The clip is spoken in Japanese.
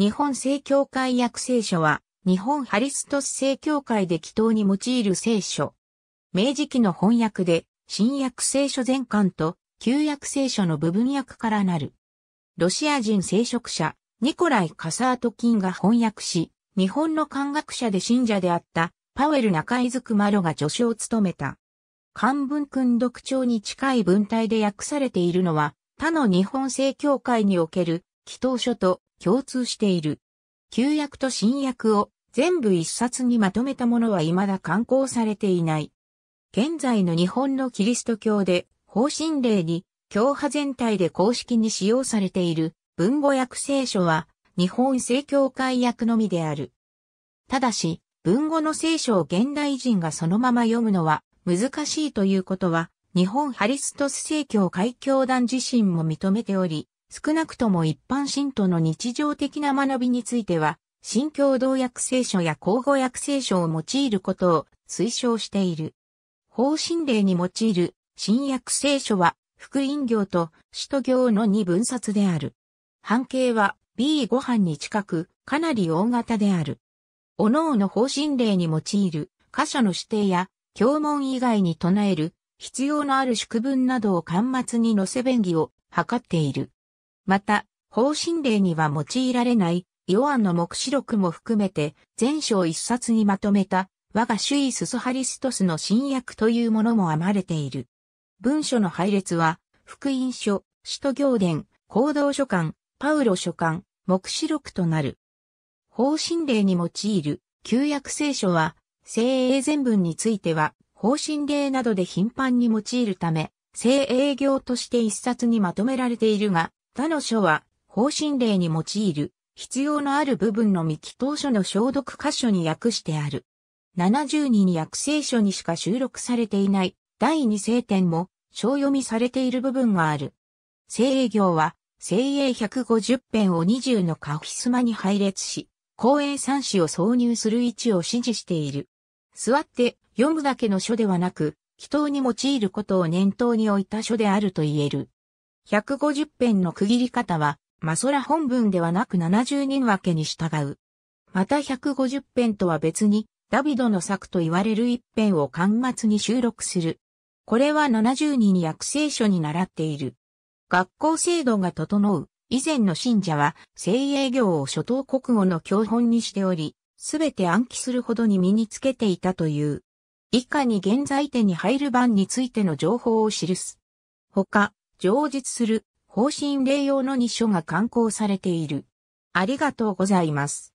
日本聖教会訳聖書は、日本ハリストス聖教会で祈祷に用いる聖書。明治期の翻訳で、新約聖書全巻と、旧約聖書の部分訳からなる。ロシア人聖職者、ニコライ・カサートキンが翻訳し、日本の漢学者で信者であった、パウエル中井クマロが助手を務めた。漢文訓読帳に近い文体で訳されているのは、他の日本聖教会における、祈祷書と共通している。旧約と新約を全部一冊にまとめたものは未だ刊行されていない。現在の日本のキリスト教で方針令に教派全体で公式に使用されている文語訳聖書は日本正教会訳のみである。ただし、文語の聖書を現代人がそのまま読むのは難しいということは、日本ハリストス正教会教団自身も認めており、少なくとも一般信徒の日常的な学びについては、新共同訳聖書や交互訳聖書を用いることを推奨している。方針令に用いる新約聖書は、福音行と使徒行の2分冊である。半径は B5 班に近く、かなり大型である。各々方針令に用いる箇所の指定や、教文以外に唱える必要のある宿文などを端末に載せ便宜を図っている。また、方針令には用いられない、ヨアンの目視録も含めて、全書一冊にまとめた、我が主位スソハリストスの新約というものも編まれている。文書の配列は、福音書、使徒行伝、行動書簡、パウロ書簡、目視録となる。方針令に用いる旧約聖書は、聖英全文については、方針令などで頻繁に用いるため、聖英行として一冊にまとめられているが、他の書は、方針例に用いる、必要のある部分の未記当書の消毒箇所に訳してある。72に訳聖書にしか収録されていない第2聖典も小読みされている部分がある。聖営業は聖営150編を20のカフィスマに配列し、公営三紙を挿入する位置を指示している。座って読むだけの書ではなく、祈祷に用いることを念頭に置いた書であると言える。150編の区切り方は、マソラ本文ではなく70人分けに従う。また150編とは別に、ダビドの作と言われる一編を巻末に収録する。これは70人役聖書に習っている。学校制度が整う。以前の信者は、精鋭業を初等国語の教本にしており、すべて暗記するほどに身につけていたという。以下に現在手に入る版についての情報を記す。他、上述する方針令用の2書が刊行されている。ありがとうございます。